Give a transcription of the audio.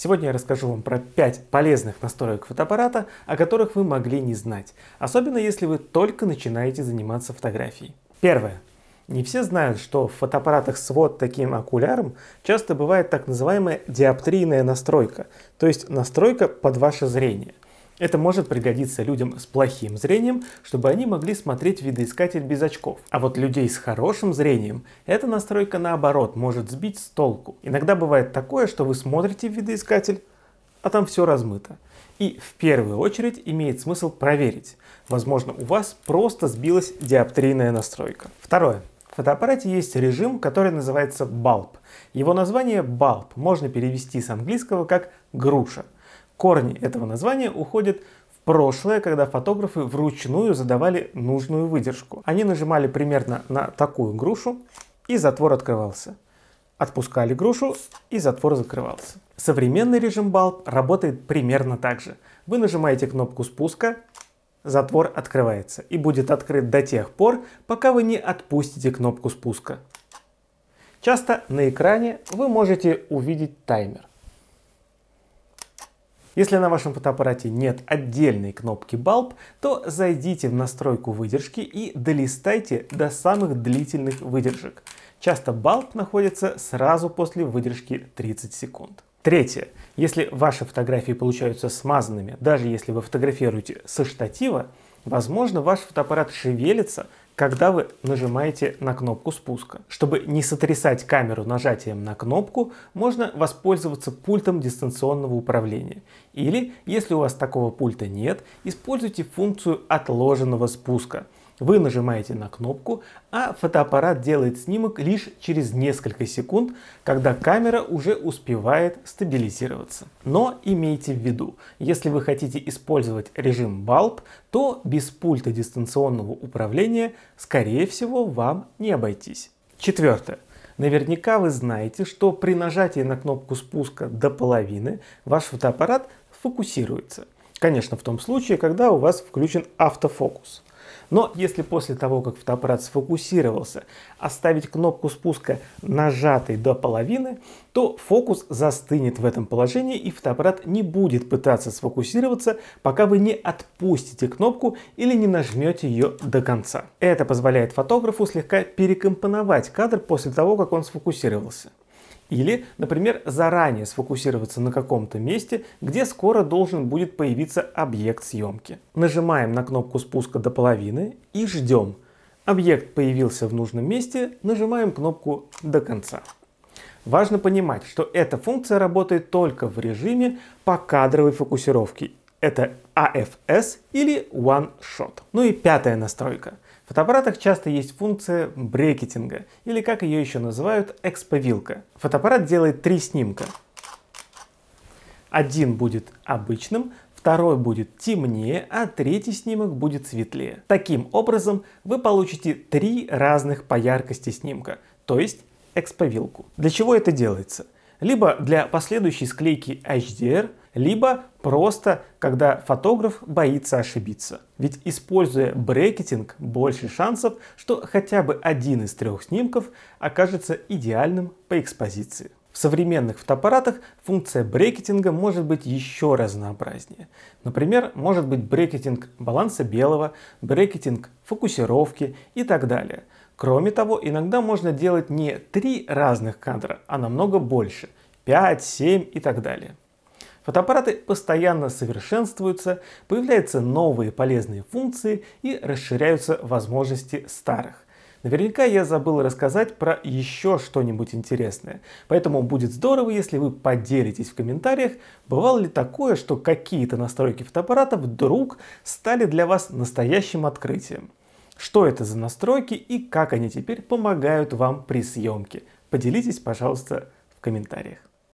Сегодня я расскажу вам про 5 полезных настроек фотоаппарата, о которых вы могли не знать, особенно если вы только начинаете заниматься фотографией. Первое. Не все знают, что в фотоаппаратах с вот таким окуляром часто бывает так называемая диоптрийная настройка, то есть настройка под ваше зрение – это может пригодиться людям с плохим зрением, чтобы они могли смотреть видоискатель без очков. А вот людей с хорошим зрением эта настройка наоборот может сбить с толку. Иногда бывает такое, что вы смотрите в видоискатель, а там все размыто. И в первую очередь имеет смысл проверить. Возможно, у вас просто сбилась диоптрийная настройка. Второе. В фотоаппарате есть режим, который называется BALP. Его название BALP можно перевести с английского как «груша». Корни этого названия уходят в прошлое, когда фотографы вручную задавали нужную выдержку. Они нажимали примерно на такую грушу, и затвор открывался. Отпускали грушу, и затвор закрывался. Современный режим балп работает примерно так же. Вы нажимаете кнопку спуска, затвор открывается и будет открыт до тех пор, пока вы не отпустите кнопку спуска. Часто на экране вы можете увидеть таймер. Если на вашем фотоаппарате нет отдельной кнопки Bulb, то зайдите в настройку выдержки и долистайте до самых длительных выдержек. Часто Bulb находится сразу после выдержки 30 секунд. Третье. Если ваши фотографии получаются смазанными, даже если вы фотографируете со штатива, возможно ваш фотоаппарат шевелится, когда вы нажимаете на кнопку спуска. Чтобы не сотрясать камеру нажатием на кнопку, можно воспользоваться пультом дистанционного управления. Или, если у вас такого пульта нет, используйте функцию отложенного спуска – вы нажимаете на кнопку, а фотоаппарат делает снимок лишь через несколько секунд, когда камера уже успевает стабилизироваться. Но имейте в виду, если вы хотите использовать режим BALP, то без пульта дистанционного управления, скорее всего, вам не обойтись. Четвертое. Наверняка вы знаете, что при нажатии на кнопку спуска до половины ваш фотоаппарат фокусируется. Конечно, в том случае, когда у вас включен автофокус. Но если после того, как фотоаппарат сфокусировался, оставить кнопку спуска нажатой до половины, то фокус застынет в этом положении и фотоаппарат не будет пытаться сфокусироваться, пока вы не отпустите кнопку или не нажмете ее до конца. Это позволяет фотографу слегка перекомпоновать кадр после того, как он сфокусировался. Или, например, заранее сфокусироваться на каком-то месте, где скоро должен будет появиться объект съемки. Нажимаем на кнопку спуска до половины и ждем. Объект появился в нужном месте, нажимаем кнопку до конца. Важно понимать, что эта функция работает только в режиме покадровой фокусировки. Это AFS или One Shot. Ну и пятая настройка – фотоаппаратах часто есть функция брекетинга, или как ее еще называют, эксповилка. Фотоаппарат делает три снимка. Один будет обычным, второй будет темнее, а третий снимок будет светлее. Таким образом, вы получите три разных по яркости снимка, то есть эксповилку. Для чего это делается? Либо для последующей склейки HDR, либо просто, когда фотограф боится ошибиться. Ведь используя брекетинг, больше шансов, что хотя бы один из трех снимков окажется идеальным по экспозиции. В современных фотоаппаратах функция брекетинга может быть еще разнообразнее. Например, может быть брекетинг баланса белого, брекетинг фокусировки и так далее. Кроме того, иногда можно делать не три разных кадра, а намного больше – 5, 7 и так далее. Фотоаппараты постоянно совершенствуются, появляются новые полезные функции и расширяются возможности старых. Наверняка я забыл рассказать про еще что-нибудь интересное, поэтому будет здорово, если вы поделитесь в комментариях, бывало ли такое, что какие-то настройки фотоаппарата вдруг стали для вас настоящим открытием. Что это за настройки и как они теперь помогают вам при съемке? Поделитесь, пожалуйста, в комментариях.